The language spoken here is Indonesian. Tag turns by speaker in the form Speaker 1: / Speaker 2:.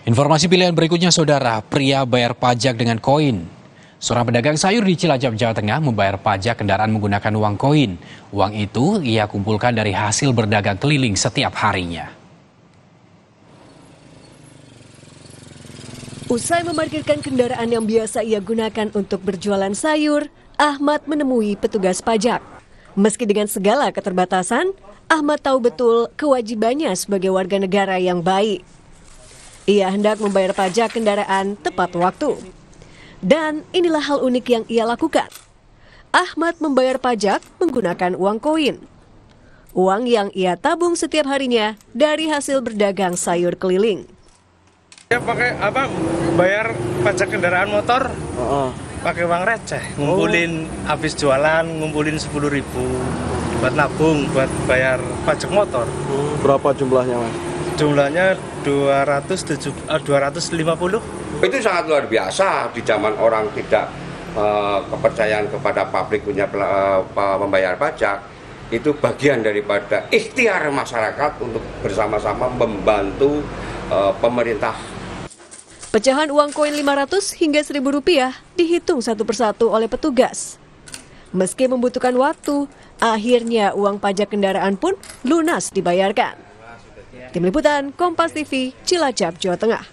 Speaker 1: Informasi pilihan berikutnya saudara, pria bayar pajak dengan koin. Seorang pedagang sayur di Cilacap, Jawa Tengah membayar pajak kendaraan menggunakan uang koin. Uang itu ia kumpulkan dari hasil berdagang keliling setiap harinya.
Speaker 2: Usai memarkirkan kendaraan yang biasa ia gunakan untuk berjualan sayur, Ahmad menemui petugas pajak. Meski dengan segala keterbatasan, Ahmad tahu betul kewajibannya sebagai warga negara yang baik. Ia hendak membayar pajak kendaraan tepat waktu. Dan inilah hal unik yang ia lakukan. Ahmad membayar pajak menggunakan uang koin. Uang yang ia tabung setiap harinya dari hasil berdagang sayur keliling.
Speaker 3: Dia pakai apa? Bayar pajak kendaraan motor. Oh. Pakai uang receh, ngumpulin oh. habis jualan, ngumpulin 10.000 ribu buat nabung, buat bayar pajak motor. Berapa jumlahnya, Mas? jumlahnya 270 250
Speaker 4: eh, itu sangat luar biasa di zaman orang tidak uh, kepercayaan kepada publik punya uh, membayar pajak itu bagian daripada ikhtiar masyarakat untuk bersama-sama membantu uh, pemerintah.
Speaker 2: Pecahan uang koin 500 hingga 1000 rupiah dihitung satu persatu oleh petugas. Meski membutuhkan waktu, akhirnya uang pajak kendaraan pun lunas dibayarkan. Tim Liputan, Kompas TV, Cilacap, Jawa Tengah.